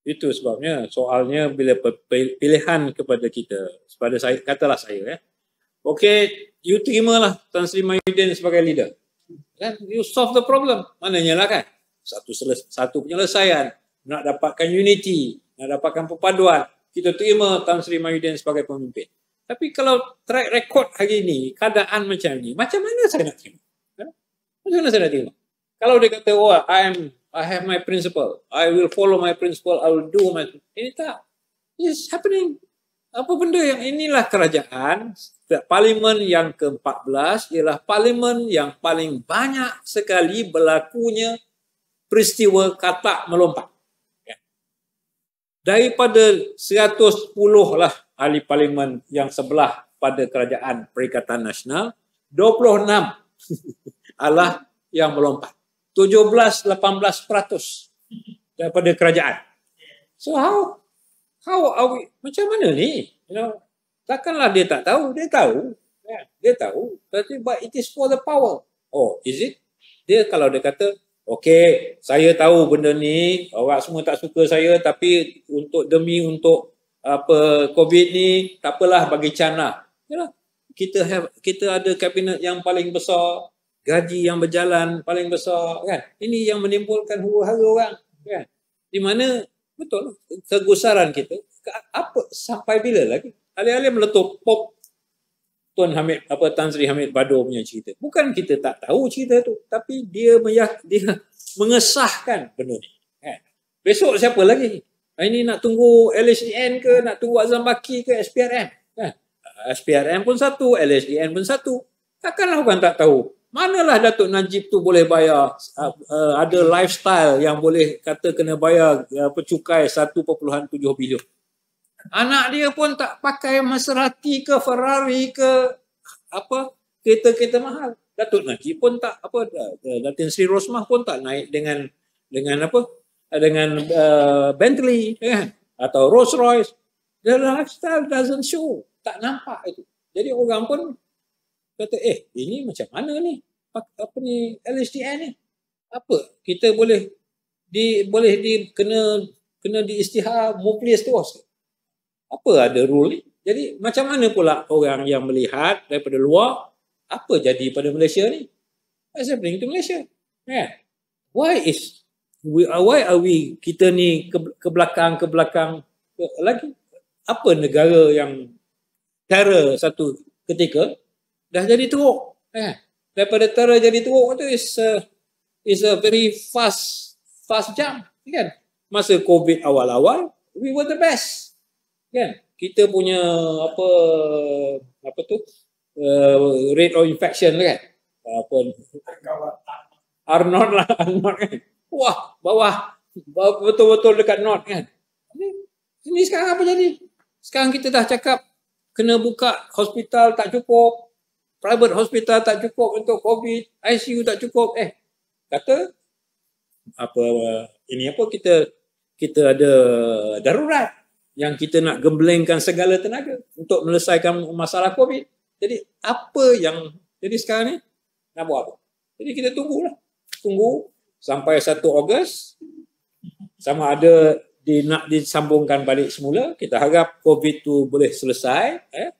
Itu sebabnya soalnya bila pilihan kepada kita, kepada saya, katalah saya ya. Eh. Okay, you terimalah Tan Sri Mahyudin sebagai leader. Kan? You solve the problem. Mananya lah kan? Satu, seles, satu penyelesaian. Nak dapatkan unity, nak dapatkan perpaduan. Kita terima Tan Sri Mahyudin sebagai pemimpin. Tapi kalau track record hari ini, keadaan macam ni, macam mana saya nak terima? Ha? Macam mana saya nak terima? Kalau dia kata, oh, I am I have my principle. I will follow my principle. I will do my ini tak. It's happening. Apa benda yang inilah kerajaan parlimen yang ke-14 ialah parlimen yang paling banyak sekali berlakunya peristiwa kata melompat. Ya. Daripada 110 lah ahli parlimen yang sebelah pada kerajaan Perikatan Nasional, 26 adalah yang melompat. 17-18% daripada kerajaan. So how how are we, macam mana ni? You know, takkanlah dia tak tahu, dia tahu. Yeah, dia tahu. Tapi but it is for the power. Oh, is it? Dia kalau dia kata, okay, saya tahu benda ni, Orang semua tak suka saya, tapi untuk demi untuk apa COVID ni, tak apalah bagi canah. You know, kita have kita ada kabinet yang paling besar, gaji yang berjalan paling besar kan ini yang menimbulkan huru-hara orang kan di mana betul kegusaran kita apa sampai bila lagi alih-alih meletup pop Tuan Hamid apa Tan Sri Hamid Badur punya cerita bukan kita tak tahu cerita tu tapi dia meyak, dia mengesahkan benda ni kan besok siapa lagi ah, ini nak tunggu LSN e ke nak tunggu Azam Baki ke SPRM kan ah, SPRM pun satu LSN e pun satu takkanlah bukan tak tahu Manalah Datuk Najib tu boleh bayar uh, uh, ada lifestyle yang boleh kata kena bayar uh, pecukai 1.7 bilion. Anak dia pun tak pakai Maserati ke Ferrari ke apa kereta-kereta mahal. Datuk Najib pun tak apa uh, Datin Sri Rosmah pun tak naik dengan dengan apa dengan uh, Bentley ya kan atau Rolls-Royce. The lifestyle doesn't show. Tak nampak itu. Jadi orang pun kata eh ini macam mana ni apa ni LSTN ni apa kita boleh di boleh di kena kena diistihar muflis tu apa apa ada rule ni jadi macam mana pula orang yang melihat daripada luar apa jadi pada Malaysia ni what's happening to Malaysia yeah. why is we uh, why are we kita ni ke, ke belakang ke belakang ke, lagi apa negara yang cara satu ketika dah jadi teruk eh yeah daripada teror jadi teruk tu is a, is a very fast fast jump kan masa covid awal-awal we were the best kan kita punya apa apa tu uh, rate of infection kan apa R not lah R not kan wah bawah betul-betul dekat not kan ni sekarang apa jadi sekarang kita dah cakap kena buka hospital tak cukup private hospital tak cukup untuk COVID, ICU tak cukup. Eh, kata apa ini apa kita kita ada darurat yang kita nak gemblengkan segala tenaga untuk menyelesaikan masalah COVID. Jadi apa yang jadi sekarang ni nak buat apa? Jadi kita tunggulah. Tunggu sampai 1 Ogos sama ada di, nak disambungkan balik semula. Kita harap COVID tu boleh selesai. Eh?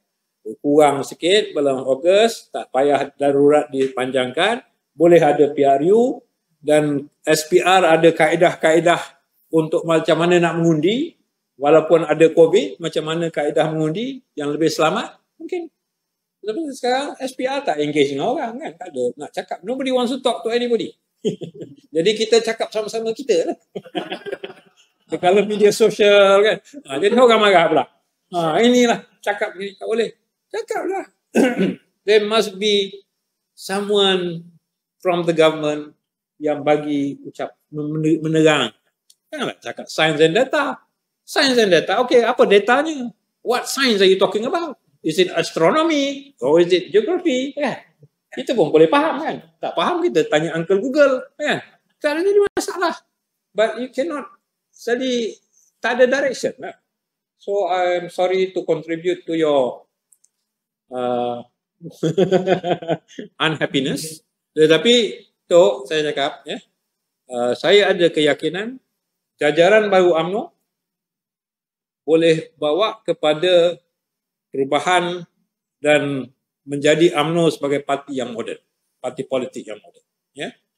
kurang sikit bulan Ogos, tak payah darurat dipanjangkan, boleh ada PRU dan SPR ada kaedah-kaedah untuk macam mana nak mengundi walaupun ada COVID, macam mana kaedah mengundi yang lebih selamat, mungkin. Tapi sekarang SPR tak engage dengan orang kan, tak ada nak cakap. Nobody wants to talk to anybody. jadi kita cakap sama-sama kita lah. Kalau media sosial kan, ha, jadi orang marah pula. Ha, inilah cakap ini tak boleh lah. There must be someone from the government yang bagi ucap menerang. Janganlah cakap science and data. Science and data. Okay, apa datanya? What science are you talking about? Is it astronomy or is it geography? Yeah. Kan? Kita pun boleh faham kan? Tak faham kita tanya Uncle Google. Yeah, kan? Tak ada jadi masalah. But you cannot study tak ada direction. Lah. So I'm sorry to contribute to your uh, unhappiness tetapi tu saya cakap ya uh, saya ada keyakinan jajaran baru AMNO boleh bawa kepada perubahan dan menjadi AMNO sebagai parti yang moden parti politik yang moden ya yeah?